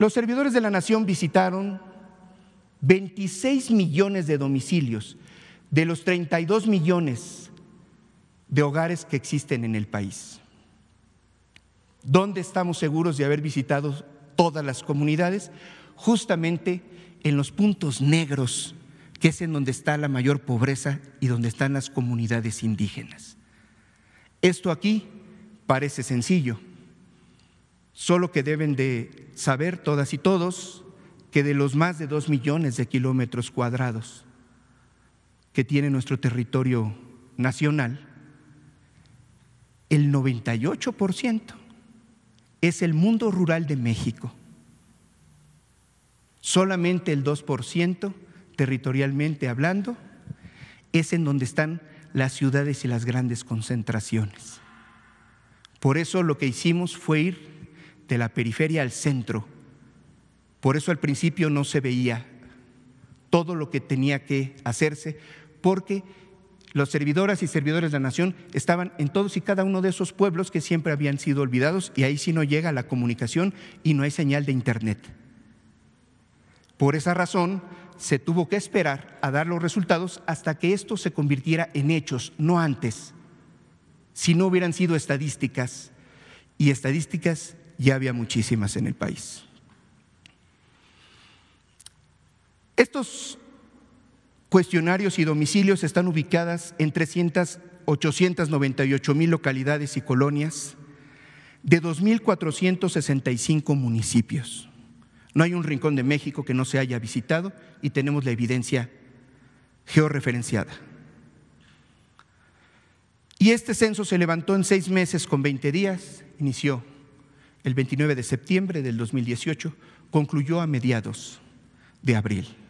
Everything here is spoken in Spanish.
Los servidores de la nación visitaron 26 millones de domicilios de los 32 millones de hogares que existen en el país. ¿Dónde estamos seguros de haber visitado todas las comunidades? Justamente en los puntos negros, que es en donde está la mayor pobreza y donde están las comunidades indígenas. Esto aquí parece sencillo, solo que deben de saber todas y todos que de los más de dos millones de kilómetros cuadrados que tiene nuestro territorio nacional, el 98% es el mundo rural de México. Solamente el 2%, territorialmente hablando, es en donde están las ciudades y las grandes concentraciones. Por eso lo que hicimos fue ir de la periferia al centro. Por eso al principio no se veía todo lo que tenía que hacerse, porque los servidoras y servidores de la nación estaban en todos y cada uno de esos pueblos que siempre habían sido olvidados y ahí sí no llega la comunicación y no hay señal de Internet. Por esa razón se tuvo que esperar a dar los resultados hasta que esto se convirtiera en hechos, no antes, si no hubieran sido estadísticas y estadísticas ya había muchísimas en el país. Estos cuestionarios y domicilios están ubicadas en 300, mil localidades y colonias de 2.465 municipios. No hay un rincón de México que no se haya visitado y tenemos la evidencia georreferenciada. Y este censo se levantó en seis meses con 20 días, inició el 29 de septiembre del 2018, concluyó a mediados de abril.